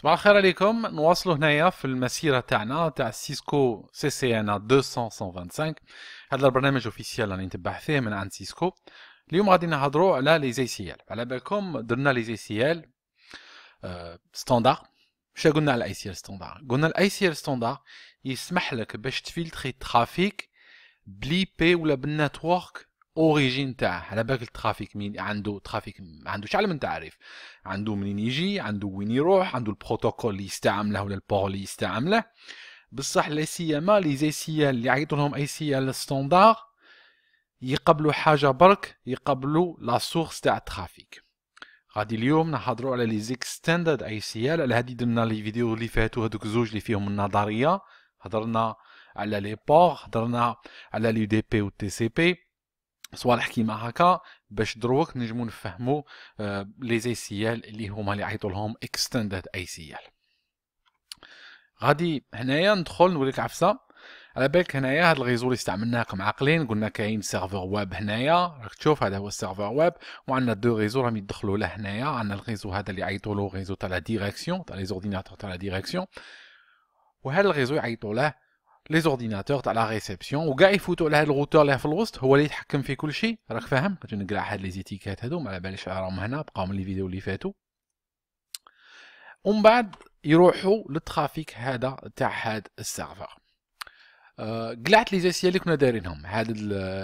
صباح الخير عليكم نواصلوا هنايا في المسيره تاعنا تاع سيسكو سي سي ان 225 هذا البرنامج اوفيسيال راني نتبع فيه من عند سيسكو اليوم غادي نهضروا على لي زي سي ال على بالكم درنا لي زي سي ال ستاندار آه، مش قلنا على الاي سي ال ستاندار قلنا الاي سي ال ستاندار يسمح لك باش تفلتري الترافيك بلي بي ولا بالنتورك اوريجين تاعه على بالك الترافيك مين عنده ترافيك عنده شحال من تعريف عنده منين يجي عنده وين يروح عنده البروتوكول اللي يستعمله ولا البور اللي يستعمله بصح لي سيما لي زي سي اللي عيطوا لهم اي سي ال ستاندار يقبلوا حاجه برك يقبلوا لا سورس تاع الترافيك غادي اليوم نحضروا على لي زيكستندد اي سي ال على هادي درنا لي فيديو اللي فاتوا هذوك زوج اللي فيهم النظريه هضرنا على لي بور هضرنا على لي دي بي و تي سي بي صوالح كيما هكا باش دروك نجمو نفهمو آه، لي زي سي ال اللي هما اللي عيطوا لهم اكستندد اي سي ال غادي هنايا ندخل نوريك عفسه على بالك هنايا هاد الغيزو اللي استعملناه كم عاقلين قلنا كاين سيرفر ويب هنايا راك تشوف هذا هو السيرفر ويب وعندنا دو غيزو راهم يدخلوا له هنايا عندنا الغيزو هذا اللي يعيطوا له غيزو تاع لا ديريكسيون تاع لي زورديناتور تاع لا ديريكسيون وهذا الغيزو يعيطوا له لي زورديناتور تاع لا ريسبسيون وكاع يفوتوا على هذا الروتور اللي في الوسط هو اللي يتحكم في كل شيء راك فاهم كنت نقرا هاد لي زيتيكات ما على باليش راهم هنا بقاو من لي فيديو اللي فاتوا ومن بعد يروحوا للترافيك هذا تاع هاد السيرفر أه، قلعت لي زيسيال اللي كنا دايرينهم هاد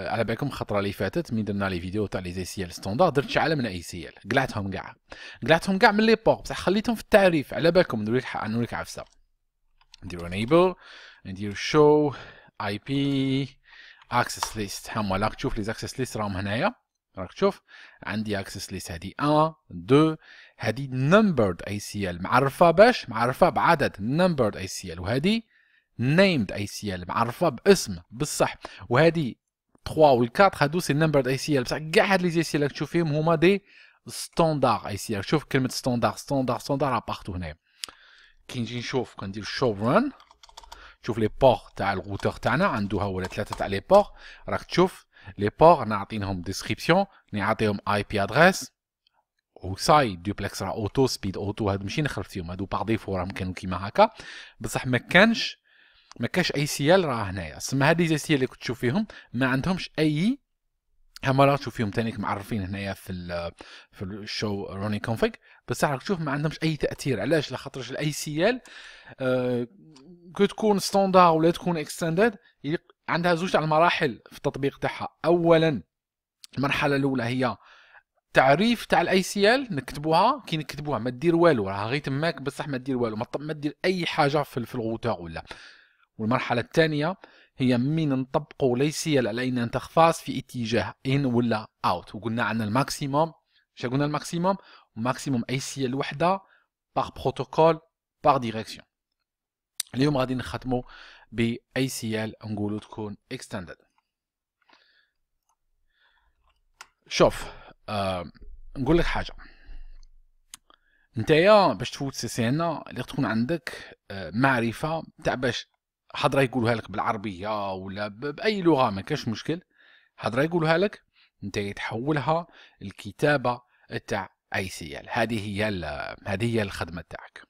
على بالكم الخطره اللي فاتت من درنا لي فيديو تاع لي زيسيال ستوندار درت شحال من اي سي ال قلعتهم كاع قلعتهم كاع من لي بور بصح خليتهم في التعريف على بالكم نوريك نوريك عفسه نديرو انيبل ندير show IP access list هما راك تشوف لي access list راهم هنايا راك تشوف عندي access list هادي 1 2 هادي numbered ACL معرفة باش معرفة بعدد numbered ACL وهادي named ACL معرفة باسم بالصح وهادي 3 و 4 هادو سي numbered ACL بصح كاع هاد لي سي اللي تشوف فيهم هما دي ستاندار ال شوف كلمة ستاندار ستاندار ستاندار بارتو هنايا كي نجي نشوف كندير شو رن شوف لي بور تاع الروتر تاعنا عنده ولا ثلاثه تاع لي بور راك تشوف لي بور نعطيهم ديسكريبسيون نعطيهم اي بي ادريس ساي دوبلكس راه اوتو سبيد اوتو هاد ماشي نخرف فيهم هادو باغ ديفو راهم كانوا كيما هكا بصح ما كانش ما كاش اي سيال راه هنايا سما هاد لي سيال اللي كنت تشوف فيهم ما عندهمش اي هم راح تشوف فيهم تانيك معرفين هنايا في في الشو روني كونفيج بس راح تشوف ما عندهمش اي تاثير علاش لخاطرش الاي سي ال آه، كو تكون ستاندار ولا تكون اكستندد عندها زوج تاع المراحل في التطبيق تاعها اولا المرحله الاولى هي تعريف تاع الاي سي ال نكتبوها كي نكتبوها ما دير والو راها غير تماك بصح ما دير والو ما دير اي حاجه في الغوتور ولا والمرحله الثانيه هي من نطبقوا هي علينا تخفاص في اتجاه ان ولا اوت وقلنا عن الماكسيموم مش قلنا الماكسيموم ماكسيموم اي سي الوحده وحده بار بروتوكول بار ديريكسيون اليوم غادي نختمو ب اي سي ال نقولو تكون اكستندد شوف آه نقول لك حاجه نتايا باش تفوت سي سي ان لازم تكون عندك آه معرفه تاع باش حضره يقولها لك بالعربيه ولا باي لغه ما كاش مشكل حضره يقولها لك انت تحولها الكتابه تاع اي سي ال هذه هي هذه هي الخدمه تاعك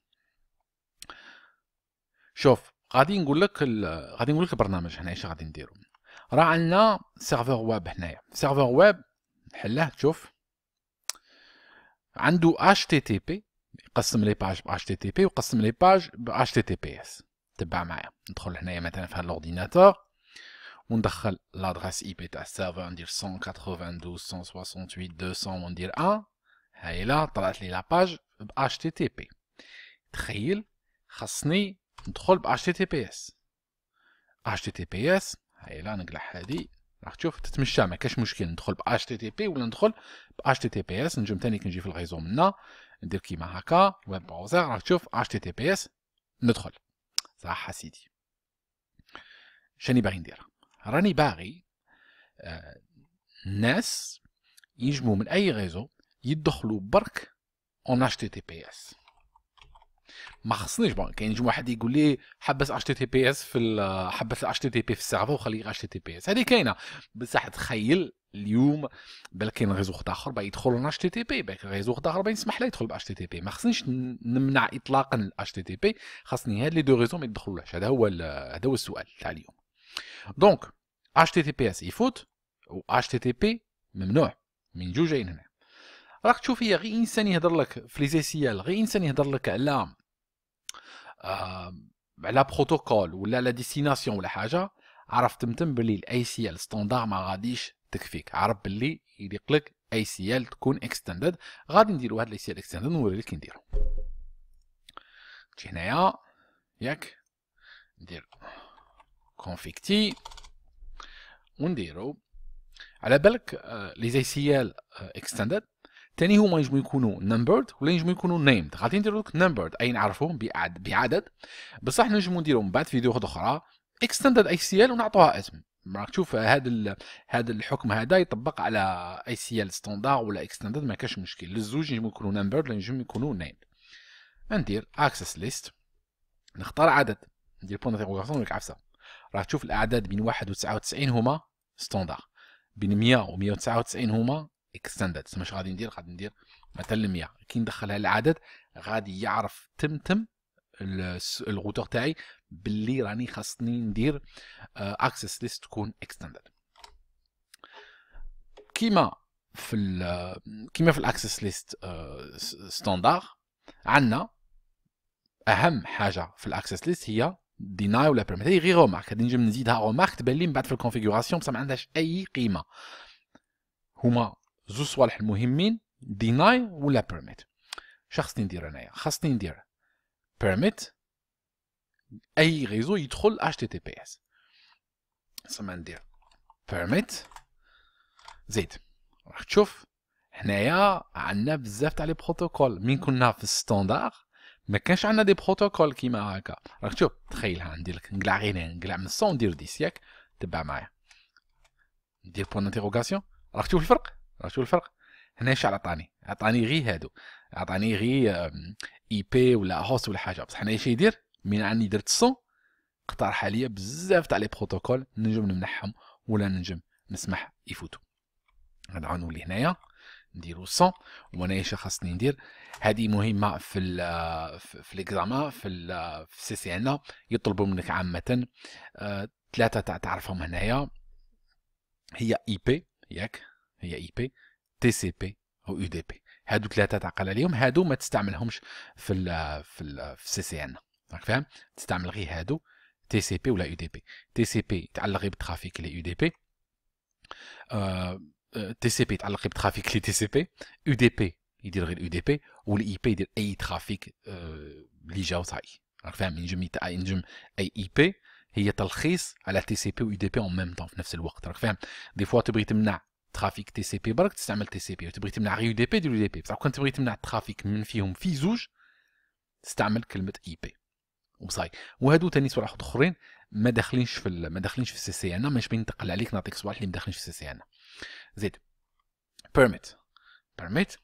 شوف غادي نقول لك غادي نقول لك البرنامج هنا ايش غادي نديرو راه عندنا سيرفر ويب هنايا سيرفر ويب حلاه تشوف عنده بي يقسم لي باج ب بي ويقسم لي باج ب تي تي بي اس تبع معايا ندخل هنايا مثلا في لورديناتور وندخل لادريس اي بي تاع السيرفر ندير 192.168.200 وندير 1 هاي لا طلعت لي لاباج ب اتش تي تي بي تخيل خاصني ندخل ب اتش تي تي بي اس اتش تي تي بي اس هاي لا نقلع هادي راح تشوف تتمشى ما كاش مشكل ندخل ب اتش تي تي بي ولا ندخل ب اتش تي تي بي اس نجم ثاني كنجي في الغيزو منا ندير كيما هكا ويب براوزر راح تشوف اتش تي تي بي اس ندخل صح سيدي شاني باغي ندير راني باغي الناس آه، ناس يجمو من اي ريزو يدخلوا برك اون اتش تي تي بي اس ما خصنيش بون كاين يجي واحد يقول لي حبس اتش تي تي بي اس في حبس اتش تي تي بي في السيرفر وخلي اتش تي تي بي اس هذه كاينه بصح تخيل اليوم بل كاين ريزو واحد اخر باغي يدخل لنا اتش تي تي بي بالك ريزو واحد اخر باغي يسمح له يدخل باش تي تي بي ما خصنيش نمنع اطلاقا الاتش تي تي بي خاصني هاد لي دو ريزو ما يدخلوش هذا هو هذا هو السؤال تاع اليوم دونك اتش تي تي بي اس يفوت و اتش تي تي بي ممنوع من جوجين هنا راك تشوف هي غير انسان يهضر لك في لي زيسيال غير انسان يهضر لك على على آه، بروتوكول ولا على ديستيناسيون ولا حاجه عرف تمتم بلي الاي سي ال ستاندار ما غاديش تكفيك عرف بلي يليق لك اي سي ال تكون اكستندد غادي نديرو هاد الاي سي ال اكستندد نوريلك كي نديرو نجي هنايا ياك ندير كونفيكتي ونديرو على بالك لي زي سي ال اكستندد تاني هما ينجمو يكونوا numbered ولا ينجمو يكونوا named غادي نديرو لك numbered اي نعرفوهم بعدد بصح نجمو نديرو من بعد فيديو اخرى extended اي سي ال ونعطوها اسم راك تشوف هذا هذا الحكم هذا يطبق على اي سي ال ستاندار ولا اكستندد ما كاش مشكل للزوج ينجمو يكونوا نمبرد ولا ينجمو يكونوا نيم ندير اكسس ليست نختار عدد ندير بوان انترغاسيون لك عفسه راك تشوف الاعداد بين 1 و 99 هما ستاندار بين 100 و 199 هما اكستندد مش غادي ندير غادي ندير مثلا 100 كي ندخل العدد غادي يعرف تمتم الروتور تاعي باللي راني خاصني ندير اكسس آه، ليست تكون اكستندد كيما في آه، كيما في الاكسس ليست ستاندر عندنا اهم حاجه في الاكسس ليست هي ديناي ولا بريمت هي غير رومارك غادي نجم نزيدها رومارك تبان لي من بعد في الكونفيغوراسيون بصح ما عندهاش اي قيمه هما زو صوالح المهمين ديناي ولا بيرميت شخصني ندير انايا خاصني ندير بيرميت اي ريزو يدخل تي تي بي اس سما ندير بيرميت زيد راح تشوف هنايا عندنا بزاف تاع لي بروتوكول مين كنا في الستاندار ما كانش عندنا دي بروتوكول كيما هكا راك تشوف تخيلها ندير لك نقلع غير نقلع من 100 ندير ديس ياك تبع معايا ندير بوان انتيروغاسيون راك تشوف الفرق شو الفرق هنا اش عطاني عطاني غي هادو عطاني غي اي بي ولا هوست ولا حاجه بصح هنا اش يدير من عندي درت الصو اقترح عليا بزاف تاع لي بروتوكول نجم نمنحهم ولا نجم نسمح يفوتوا هذا اللي هنايا نديرو الصو وانا اش خاصني ندير هذه مهمه في الـ آه، في ليكزاما في الـ آه، في سي سي ان يطلبوا منك عامه ثلاثه آه، تاع تعرفهم هنايا هي اي بي ياك هي اي بي تي سي بي يو دي بي هادو ثلاثه تعقل عليهم هادو ما تستعملهمش في الـ في الـ في سي سي ان راك فاهم تستعمل غير هادو تي سي بي ولا يو دي بي تي سي بي يتعلق غير بالترافيك اللي يو دي بي آه، آه، تي سي بي يتعلق غير بالترافيك اللي تي سي بي يو دي بي يدير غير يو دي بي والاي بي يدير اي ترافيك اللي آه، جا وصاي راك فاهم ينجم ينجم اي اي بي هي تلخيص على تي سي بي ويو دي بي اون ميم طون في نفس الوقت راك فاهم دي فوا تبغي تمنع ترافيك تي سي بي برك تستعمل تي سي بي وتبغي تمنع غير يو دي بي دير يو دي بي بصح كون تبغي تمنع الترافيك من فيهم في زوج تستعمل كلمه اي بي وصاي وهادو تاني صوالح اخرين ما داخلينش في ما داخلينش في السي سي ان مانيش باين نتقل عليك نعطيك صوالح اللي ما داخلينش في السي سي ان زيد بيرميت بيرميت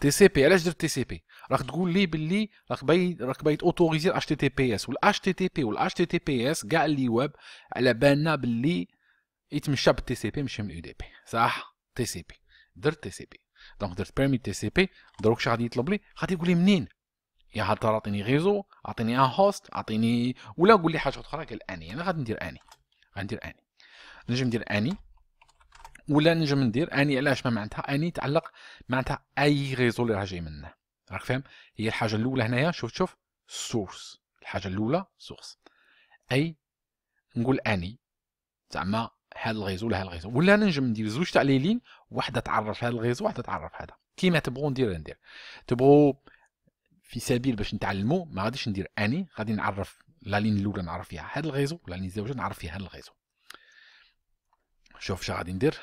تي سي بي علاش درت تي سي بي راك تقول لي باللي راك باي راك باي اوتوريزي الاش تي تي بي اس والاش تي تي بي والاش تي تي بي اس كاع اللي ويب على بالنا باللي يتمشى بالتي سي بي ماشي من الاي دي بي صح تي سي بي درت تي سي بي دونك درت بيرمي تي سي بي دروك شنو غادي يطلب لي غادي يقول لي منين يا هضر عطيني غيزو عطيني ان هوست عطيني ولا قول لي حاجه اخرى قال اني انا غادي ندير اني غندير اني نجم ندير اني ولا نجم ندير اني علاش ما معناتها اني تعلق معناتها اي غيزو اللي راه جاي منه راك فاهم هي الحاجه الاولى هنايا شوف شوف سورس الحاجه الاولى سورس اي نقول اني زعما هذا الغيزو لهذا الغيزو ولا نجم ندير زوج تاع لي لين واحده تعرف هذا الغيزو واحده تعرف هذا كيما تبغوا ندير ندير تبغوا في سبيل باش نتعلموا ما غاديش ندير اني غادي نعرف لا لين الاولى نعرف فيها هذا الغيزو لا لين الزوجه نعرف فيها هذا الغيزو شوف شنو غادي ندير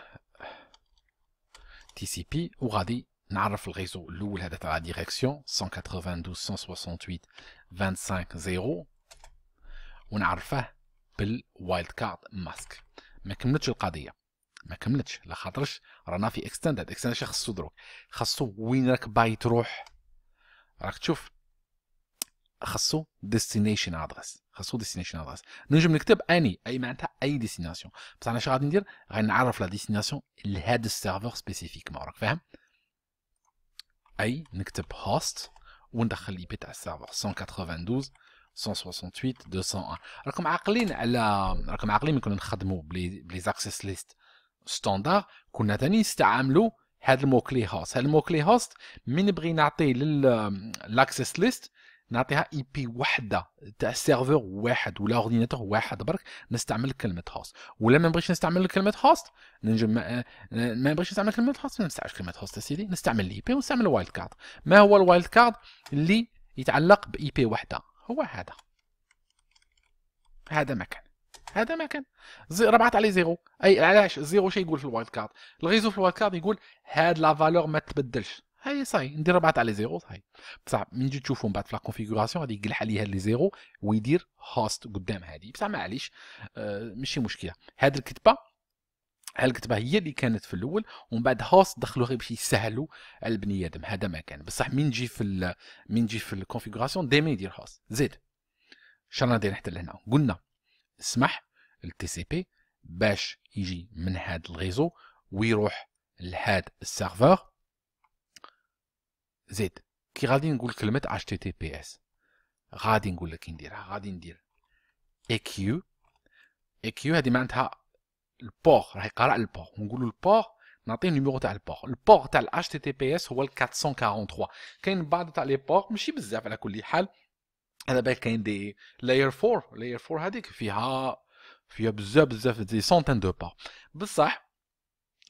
تي سي بي وغادي نعرف الغيزو الاول هذا تاع ديريكسيون 192 168 25 0 ونعرفه بالوايلد كارد ماسك ما كملتش القضيه ما كملتش لا خاطرش رانا في اكستندد اكستندد شي خصو دروك خصو وين راك باغي تروح راك تشوف خصو ديستنيشن ادريس خصو ديستنيشن ادريس نجم نكتب اني اي معناتها اي ديستنيشن بصح انا ندير غادي ندير غنعرف لا ديستنيشن لهذا السيرفر ما راك فاهم اي نكتب هوست وندخل الاي بي تاع السيرفر 192 168 201 راكم عاقلين على راكم عاقلين كنا نخدموا بلي ليست ستاندار كنا ثاني نستعملوا هاد الموكلي هوست هاد الموكلي هوست من نبغي نعطي للاكسيس ليست نعطيها اي بي وحده تاع سيرفور واحد ولا اورديناتور واحد برك نستعمل كلمه هوست ولا ما نبغيش نستعمل كلمه هوست نجم ما, ما نبغيش نستعمل كلمه هوست ما نستعملش كلمه هوست سيدي نستعمل الاي بي ونستعمل الوايلد كارد ما هو الوايلد كارد اللي يتعلق باي بي وحده هو هذا هذا مكان هذا مكان زي ربعت عليه زيرو اي علاش زيرو شي يقول في الوايلد كارد الغيزو في الوايلد كارد يقول هاد لا فالور ما تبدلش هاي صاي ندير ربعت على زيرو صاي بصح من تجي تشوفوا من بعد في لا كونفيغوراسيون غادي يقلح عليها لي زيرو ويدير هوست قدام هادي بصح معليش آه ماشي مشكله هاد الكتبه حلقة هي اللي كانت في الاول ومن بعد هاوس دخلوا غير باش يسهلوا على البني ادم هذا ما كان بصح من نجي في من نجي في الكونفيغوراسيون ديما يدير هاوس زيد شرنا داير حتى لهنا قلنا اسمح للتي سي بي باش يجي من هاد الريزو ويروح لهاد السيرفور زيد كي غادي نقول كلمة اتش تي تي بي اس غادي نقول لك نديرها غادي ندير اي كيو اي كيو هذه معناتها البور راح يقرا البور ونقول له البور نعطيه النيميرو تاع البور البور تاع الاتش تي تي بي اس هو ال 443 كاين بعض تاع لي بور ماشي بزاف على كل حال على بالك كاين دي لاير 4 لاير 4 هذيك فيها فيها بزاف بزاف دي سونتين دو بور بصح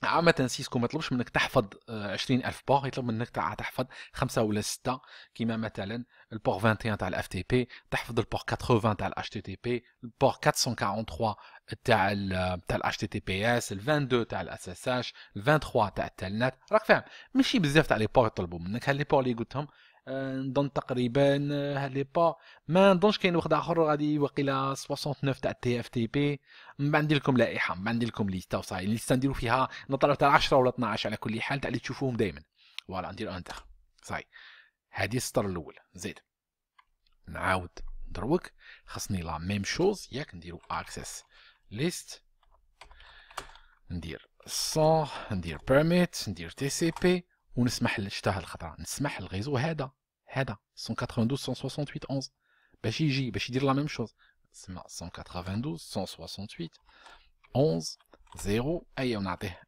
عامة سيسكو ما يطلبش منك تحفظ 20000 آه، بور يطلب منك تحفظ خمسة ولا ستة كيما مثلا البور 21 تاع الاف تي بي تحفظ البور 80 تاع الاتش تي تي بي البور 443 تاع ال تاع ال HTTPS ال 22 تاع ال SSH ال 23 تاع التلنت راك فاهم ماشي بزاف تاع لي بور يطلبوا منك هاللي بور اللي قلتهم آه، نظن تقريبا آه، هاللي با ما نظنش كاين واحد اخر غادي وقيلا 69 تاع تي اف تي بي من بعد ندير لكم لائحه من بعد ندير لكم ليستا وصاي ليستا نديرو فيها نطلعوا تاع 10 ولا 12 على كل حال تاع اللي تشوفوهم دائما فوالا ندير انتر صاي هادي السطر الاول زيد نعاود دروك خصني لا ميم شوز ياك نديرو اكسس ليست ندير سون ندير بيرميت ندير تي سي بي ونسمح لشتاه الخطره نسمح الغيزو هذا هذا 192 168 11 باش يجي باش يدير لا ميم شوز تسمى 192 168 11 0 ايا ونعطيه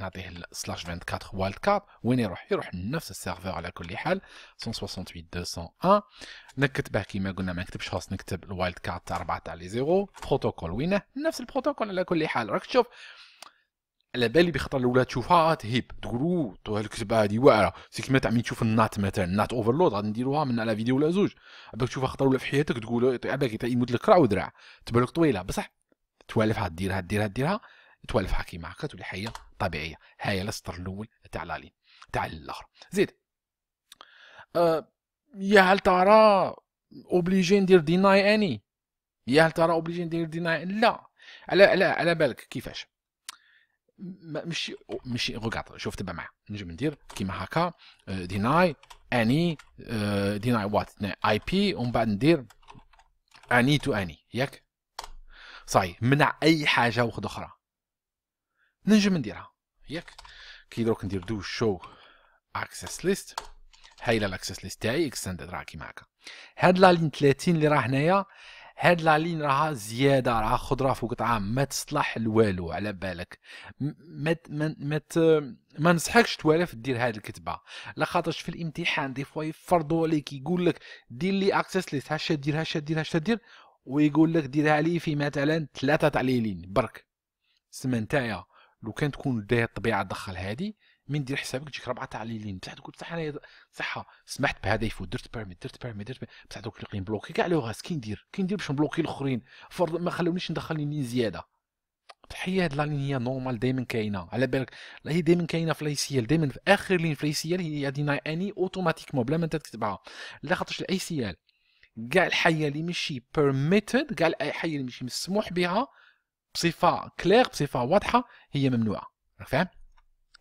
نعطيه سلاش 24 وايلد كارد وين يروح يروح لنفس السيرفر على كل حال 168.201 نكتبه كيما قلنا ما نكتبش هوست نكتب الوايلد كارد تاع 4 تاع لي زيرو بروتوكول وينه نفس البروتوكول على كل حال راك تشوف على بالي بخطر الاولى تشوفها آه، تهيب تقول تو الكتبه هذه واعره سي كيما تعمل تشوف النات مثلا النات اوفرلود غادي نديروها من على فيديو ولا زوج عباك تشوفها خطر الاولى في حياتك تقول بالك يموت لك راه ودراع تبان لك طويله بصح توالفها ديرها ديرها ديرها توالف حكي معك تولي حية طبيعية هاي السطر الأول تاع لالين تاع الآخر زيد أه يا هل ترى اوبليجي ندير ديناي اني يا هل ترى اوبليجي ندير ديناي لا على على على بالك كيفاش مش مش ريغارد شوف تبع معايا نجم ندير كيما هكا ديناي اني ديناي وات اي بي ومن بعد ندير اني تو اني ياك صاي منع اي حاجه واخد اخرى نجم نديرها ياك كي دروك ندير دو شو اكسس ليست هاي الاكسس ليست تاعي اكستندد راه كيما هكا هاد لا لين 30 اللي راه هنايا هاد لا لين راها زياده راها خضره فوق طعام ما تصلح لوالو على بالك ما ما ما نصحكش توالف دير هاد الكتبه لا خاطرش في الامتحان دي فوا يفرضوا عليك يقول لك دير لي اكسس ليست هاش دير هاش دير هاش دير ويقول لك ديرها لي في مثلا ثلاثه تاع لين برك سما نتايا لو كان تكون داير الطبيعه دخل هادي من دير حسابك تجيك ربعه تاع لي لين بصح تقول صح انا صح سمحت بهذا يفوت درت بيرميت درت بيرميت درت بصح دوك اللي بلوكي كاع لو غاز كي ندير كي ندير باش نبلوكي الاخرين فرض ما خلونيش ندخل لينين زياده تحيه هاد لا هي نورمال دائما كاينه على بالك هي دائما كاينه في الاي سي ال دائما في اخر لين في الاي سي ال هي ناي اني اوتوماتيكمون بلا ما انت تكتبها لا خاطرش ال كاع الحيه اللي ماشي بيرميتد كاع الحيه اللي ماشي مسموح بها بصفه كلير بصفه واضحه هي ممنوعه راك فاهم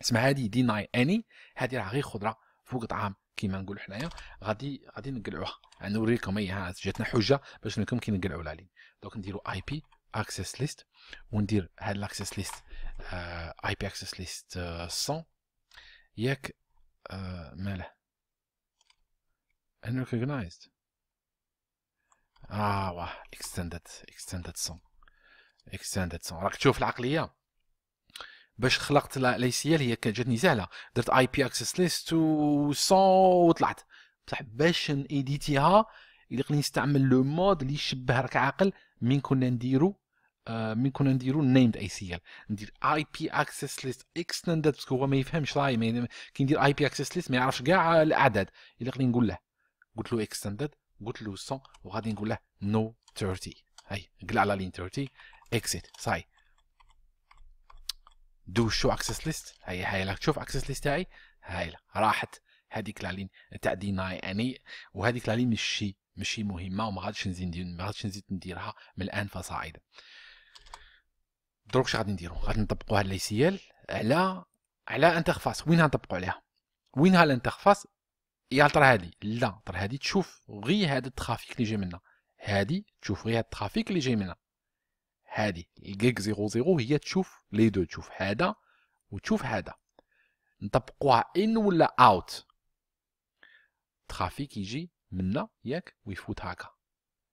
اسمها هادي ديناي اني هادي راه غير خضره فوق طعام كيما نقولوا حنايا غادي غادي نقلعوها غنوريكم اياها جاتنا حجه باش نوريكم كي نقلعوا لا دونك نديرو اي بي اكسس ليست وندير هاد الاكسس ليست اي بي اكسس ليست 100 ياك آه، ماله ماله ريكوغنايزد اه واه اكستندد اكستندد 100 اكستندد سون راك تشوف العقليه باش خلقت الاي سي ال هي جاتني سهله درت اي بي اكسس ليست و وطلعت بصح باش نيديتيها يلقني نستعمل لو مود اللي يشبه راك عاقل من كنا نديرو آه من كنا نديرو نيمد اي سي ال ندير اي بي اكسس ليست اكستندد باسكو هو ما يفهمش راي كي ندير اي بي اكسس ليست ما يعرفش كاع الاعداد يلقني نقول له قلت له اكستندد قلت له 100 وغادي نقول له نو no 30 هاي قلع على لين 30 اكسيت صاي دو شو اكسس ليست هي هاي لك شوف اكسس ليست هاي هاي لك راحت هذيك لالين تاع ديناي اني وهذيك لالين مش شي مهمه وما غاديش نزيد ما غاديش نزيد نديرها من الان فصاعدا دروك واش غادي نديرو غادي نطبقوا هاد ال على على انترفاس وين غنطبقوا عليها وين ها الانترفاس يا ترى هادي لا ترى هادي تشوف غير هذا الترافيك اللي جاي منها هادي تشوف غير هاد الترافيك اللي جاي منها هادي الجيج زيرو زيرو هي تشوف لي دو تشوف هذا وتشوف هذا نطبقوها ان ولا اوت الترافيك يجي منا ياك ويفوت هكا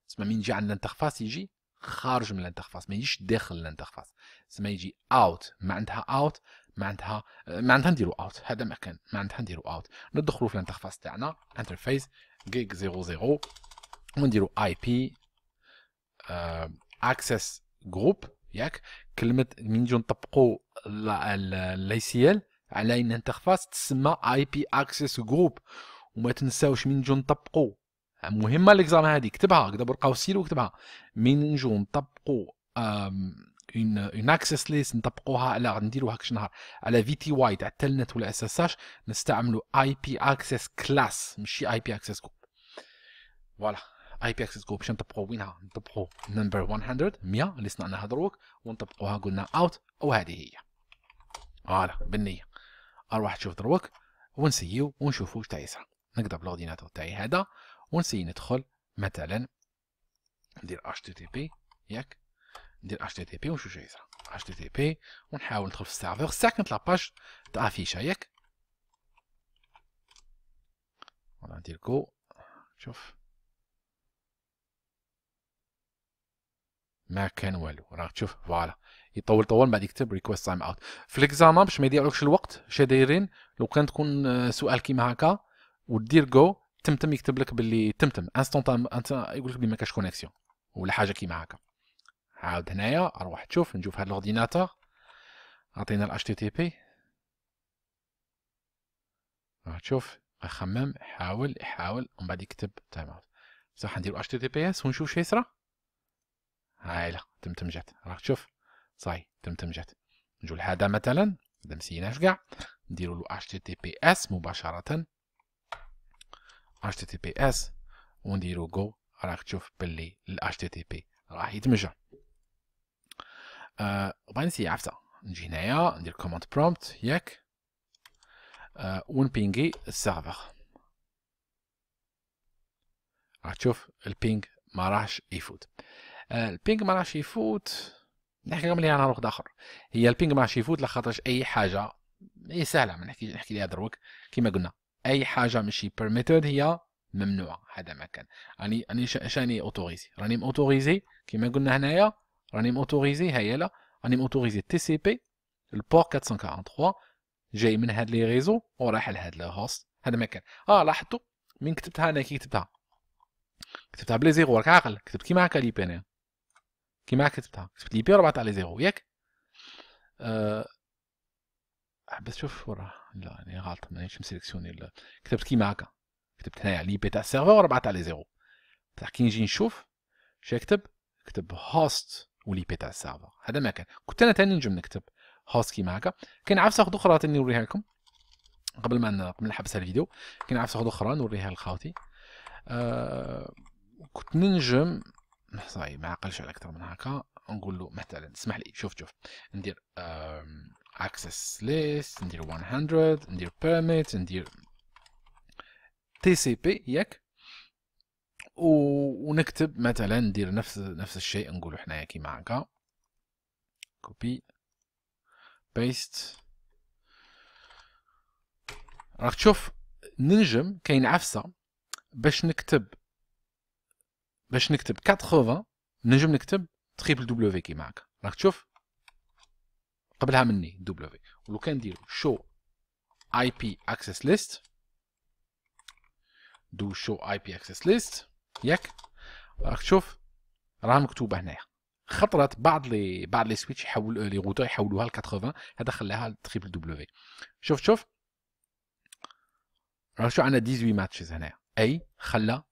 تسمى من يجي عند الانترفاس يجي خارج من الانترفاس ما يجيش داخل الانترفاس تسمى يجي اوت ما عندها اوت ما عندها آه، ما عندها نديرو اوت هذا ما كان ما عندها نديرو اوت ندخلو في الانترفاس تاعنا انترفيس زيرو 00 ونديرو اي بي اكسس آه، جروب ياك كلمه من جون طبقوا الاي سي ال على ان انترفاس تسمى اي بي اكسس جروب وما تنساوش من جون طبقوا مهمه ليكزام هذه كتبها كتب ورقه السيل وكتبها من نجو طبقوا اون اون اكسس ليست نطبقوها على نديروها كش نهار على في تي واي تاع التلنت ولا اس اس اش نستعملوا اي بي اكسس كلاس ماشي اي بي اكسس جروب فوالا اي بي اكسس جو باش نطبقوا وينها نطبقوا نمبر 100 100 اللي صنعناها دروك ونطبقوها قلنا اوت وهذه هي فوالا بالنيه اروح تشوف دروك ونسيو ونشوفو واش تعيسها يصرى نقلب تاعي هذا ونسي ندخل مثلا ندير تي تي بي ياك ندير تي تي بي ونشوف تي يصرى بي ونحاول ندخل في السيرفر ساكنت لاباج تاع افيشا ياك ندير كو شوف ما كان والو راك تشوف فوالا يطول طول بعد يكتب ريكويست تايم اوت في ليكزام باش ما يضيعلكش الوقت اش دايرين لو كان تكون آه، سؤال كيما هكا ودير جو تمتم يكتب لك باللي تمتم انت يقول لك بلي ما كاش كونيكسيون ولا حاجه كيما هكا عاود هنايا اروح تشوف نشوف هاد لورديناتور عطينا ال بي راه تشوف خمم حاول حاول ومن بعد يكتب تايم اوت بصح نديرو اش تي تي بي اس ونشوف شي يصرى هاي لا تمتم جات راك تشوف صاي جات نجو لهذا مثلا اذا مسيناش كاع نديرو له https مباشره https ونديرو جو راك تشوف باللي ال http راح يدمج ا بغا سي عفسه نجي هنايا ندير كوماند برومبت ياك آه ونبينغي السيرفر راح تشوف البينغ ما راحش يفوت البينغ ما راهش يفوت نحكي لكم ليها نهار واحد اخر هي البينغ ما راهش يفوت لخاطرش اي حاجه هي سهله ما نحكي نحكي ليها دروك كيما قلنا اي حاجه ماشي بيرميتد هي ممنوعه هذا ما كان راني راني شاني اوتوريزي راني اوتوريزي كيما قلنا هنايا راني اوتوريزي هيا لا راني اوتوريزي تي سي بي البور 443 جاي من هاد لي ريزو وراح لهاد هوست هذا ما كان اه لاحظتوا من كتبتها انا كي كتبتها كتبتها بلي زيرو راك عاقل كتبت كيما هكا لي بي إيه. كيما كتبتها كتبت لي بي ربعت على زيرو ياك أه, أه، بس شوف ورا لا يعني غلط مانيش مسيليكسيوني كتبت كيما هكا كتبت هنايا لي بي تاع السيرفر ربعت على زيرو بصح كي نجي نشوف شو نكتب كتب هوست ولي بي تاع السيرفر هذا ما كان كنت انا ثاني نجم نكتب هوست كيما هكا كاين عفسه واحده اخرى نوريها لكم قبل ما قبل نحبس الفيديو كاين عفسه واحده اخرى نوريها لخاوتي أه كنت ننجم صاي ما عقلش على اكثر من هكا نقول له مثلا اسمح لي شوف شوف ندير اكسس ليست ندير 100 ندير بيرميت ندير تي سي بي ياك ونكتب مثلا ندير نفس نفس الشيء نقولوا حنايا كيما هكا كوبي بيست راك تشوف ننجم كاين عفسه باش نكتب باش نكتب 80 نجم نكتب تريبل دبليو كي معك راك تشوف قبلها مني دبليو ولو كان ندير شو اي بي اكسس ليست دو شو اي بي اكسس ليست ياك راك تشوف راه مكتوبه هنايا خطرات بعض لي بعض لي سويتش يحول لي روتور يحولوها ل 80 هذا خلاها تريبل دبليو شوف شوف راه شو عندنا 18 ماتشز هنايا اي خلى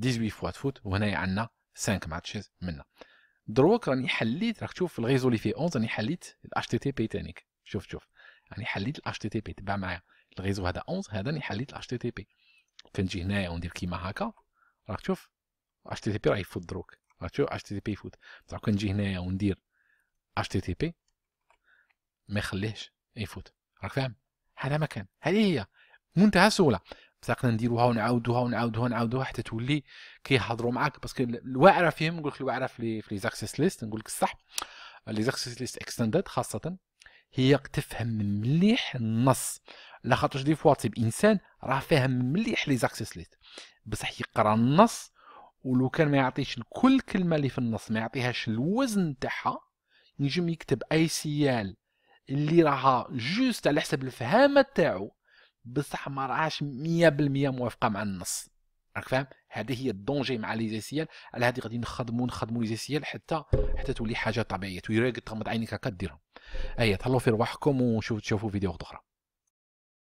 18 فوا تفوت وهنايا عندنا 5 ماتشز منها دروك راني حليت راك تشوف في الغيزو اللي فيه 11 راني حليت الاتش تي تي بي تانيك شوف شوف راني حليت الاتش تي تي بي تبع معايا الغيزو هذا 11 هذا راني حليت الاتش تي تي بي كنجي هنايا وندير كيما هكا راك تشوف اتش تي تي بي راه يفوت دروك راك تشوف اتش تي تي بي يفوت بصح كنجي هنايا وندير اتش تي تي بي ما يخليهش يفوت راك فاهم هذا ما كان هذه هي منتهى السهوله صدقنا نديروها ونعاودوها ونعاودوها ونعاودوها حتى تولي كيهضروا معاك باسكو الواعره فيهم نقول لك الواعره في لي زاكسيس ليست نقول لك الصح لي زاكسيس ليست اكستندد خاصه هي تفهم مليح النص لا خاطرش دي فوا تيب انسان راه فاهم مليح لي زاكسيس ليست بصح يقرا النص ولو كان ما يعطيش كل كلمه اللي في النص ما يعطيهاش الوزن تاعها ينجم يكتب اي سيال اللي راها جوست على حسب الفهامه تاعو بصح ما راهاش 100% موافقه مع النص راك فاهم هذه هي الدونجي مع لي زيسيال على هذه غادي نخدموا نخدموا لي زيسيال حتى حتى تولي حاجه طبيعيه ويراك تغمض عينيك هكا ديرهم ايا تهلاو في رواحكم وشوفوا تشوفوا فيديوهات اخرى